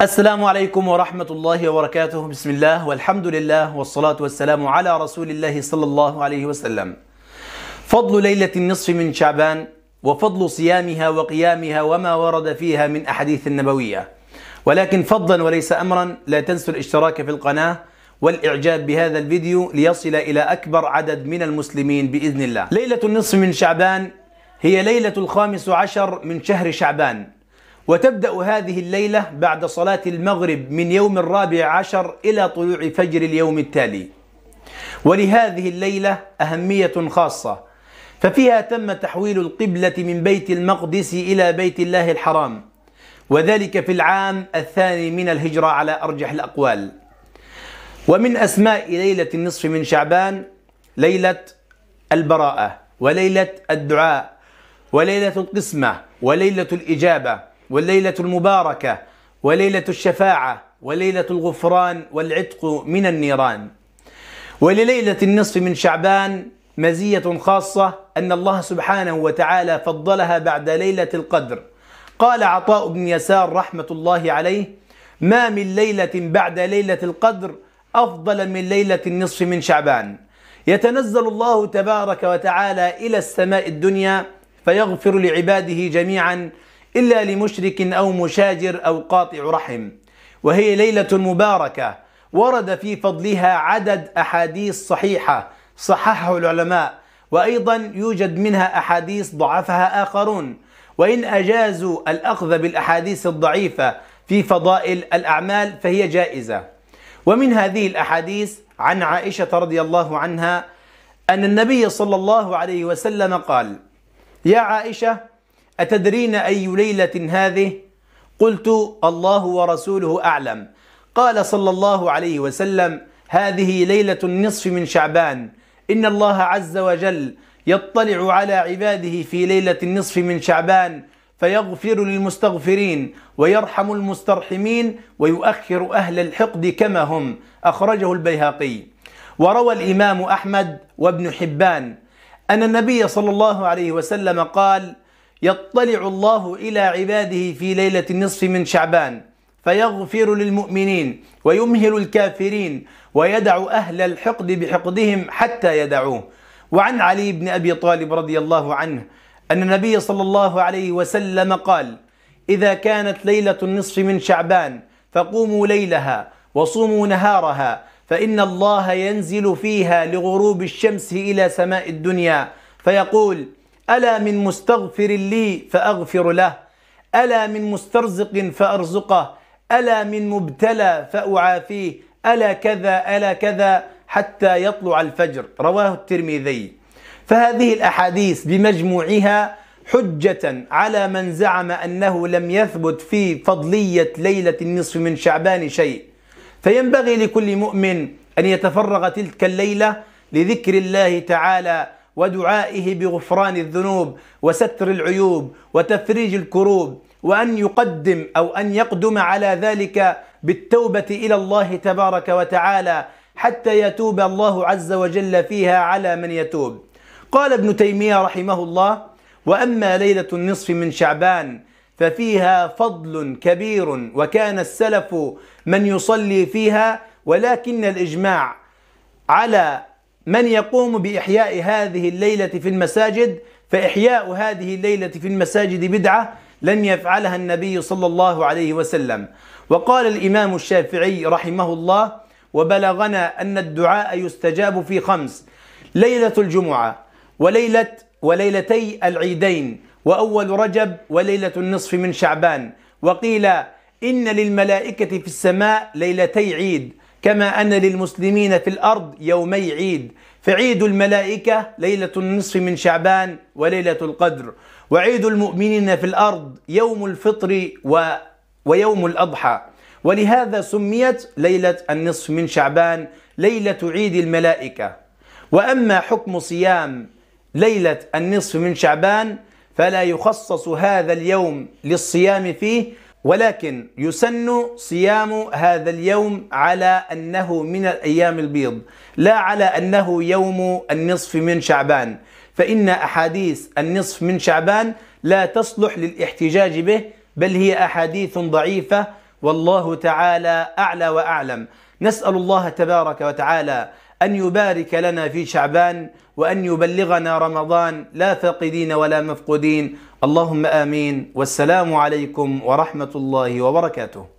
السلام عليكم ورحمة الله وبركاته بسم الله والحمد لله والصلاة والسلام على رسول الله صلى الله عليه وسلم فضل ليلة النصف من شعبان وفضل صيامها وقيامها وما ورد فيها من أحاديث النبوية ولكن فضلا وليس أمرا لا تنسوا الاشتراك في القناة والإعجاب بهذا الفيديو ليصل إلى أكبر عدد من المسلمين بإذن الله ليلة النصف من شعبان هي ليلة الخامس عشر من شهر شعبان وتبدأ هذه الليلة بعد صلاة المغرب من يوم الرابع عشر إلى طلوع فجر اليوم التالي ولهذه الليلة أهمية خاصة ففيها تم تحويل القبلة من بيت المقدس إلى بيت الله الحرام وذلك في العام الثاني من الهجرة على أرجح الأقوال ومن أسماء ليلة النصف من شعبان ليلة البراءة وليلة الدعاء وليلة القسمة وليلة الإجابة والليلة المباركة وليلة الشفاعة وليلة الغفران والعتق من النيران ولليلة النصف من شعبان مزية خاصة أن الله سبحانه وتعالى فضلها بعد ليلة القدر قال عطاء بن يسار رحمة الله عليه ما من ليلة بعد ليلة القدر أفضل من ليلة النصف من شعبان يتنزل الله تبارك وتعالى إلى السماء الدنيا فيغفر لعباده جميعا إلا لمشرك أو مشاجر أو قاطع رحم وهي ليلة مباركة ورد في فضلها عدد أحاديث صحيحة صححه العلماء وأيضا يوجد منها أحاديث ضعفها آخرون وإن أجازوا الأخذ بالأحاديث الضعيفة في فضائل الأعمال فهي جائزة ومن هذه الأحاديث عن عائشة رضي الله عنها أن النبي صلى الله عليه وسلم قال يا عائشة أتدرين أي ليلة هذه؟ قلت الله ورسوله أعلم قال صلى الله عليه وسلم هذه ليلة النصف من شعبان إن الله عز وجل يطلع على عباده في ليلة النصف من شعبان فيغفر للمستغفرين ويرحم المسترحمين ويؤخر أهل الحقد كما هم أخرجه البيهقي وروى الإمام أحمد وابن حبان أن النبي صلى الله عليه وسلم قال يطلع الله إلى عباده في ليلة النصف من شعبان فيغفر للمؤمنين ويمهل الكافرين ويدع أهل الحقد بحقدهم حتى يدعوه وعن علي بن أبي طالب رضي الله عنه أن النبي صلى الله عليه وسلم قال إذا كانت ليلة النصف من شعبان فقوموا ليلها وصوموا نهارها فإن الله ينزل فيها لغروب الشمس إلى سماء الدنيا فيقول ألا من مستغفر لي فأغفر له ألا من مسترزق فأرزقه ألا من مبتلى فأعافيه ألا كذا ألا كذا حتى يطلع الفجر رواه الترمذي فهذه الأحاديث بمجموعها حجة على من زعم أنه لم يثبت في فضلية ليلة النصف من شعبان شيء فينبغي لكل مؤمن أن يتفرغ تلك الليلة لذكر الله تعالى ودعائه بغفران الذنوب وستر العيوب وتفريج الكروب وان يقدم او ان يقدم على ذلك بالتوبه الى الله تبارك وتعالى حتى يتوب الله عز وجل فيها على من يتوب. قال ابن تيميه رحمه الله: واما ليله النصف من شعبان ففيها فضل كبير وكان السلف من يصلي فيها ولكن الاجماع على من يقوم بإحياء هذه الليلة في المساجد فإحياء هذه الليلة في المساجد بدعة لم يفعلها النبي صلى الله عليه وسلم وقال الإمام الشافعي رحمه الله وبلغنا أن الدعاء يستجاب في خمس ليلة الجمعة وليلة وليلتي العيدين وأول رجب وليلة النصف من شعبان وقيل إن للملائكة في السماء ليلتي عيد كما أن للمسلمين في الأرض يومي عيد فعيد الملائكة ليلة النصف من شعبان وليلة القدر وعيد المؤمنين في الأرض يوم الفطر و... ويوم الأضحى ولهذا سميت ليلة النصف من شعبان ليلة عيد الملائكة وأما حكم صيام ليلة النصف من شعبان فلا يخصص هذا اليوم للصيام فيه ولكن يسن صيام هذا اليوم على أنه من الأيام البيض لا على أنه يوم النصف من شعبان فإن أحاديث النصف من شعبان لا تصلح للاحتجاج به بل هي أحاديث ضعيفة والله تعالى أعلى وأعلم نسأل الله تبارك وتعالى أن يبارك لنا في شعبان وأن يبلغنا رمضان لا فاقدين ولا مفقودين اللهم آمين والسلام عليكم ورحمة الله وبركاته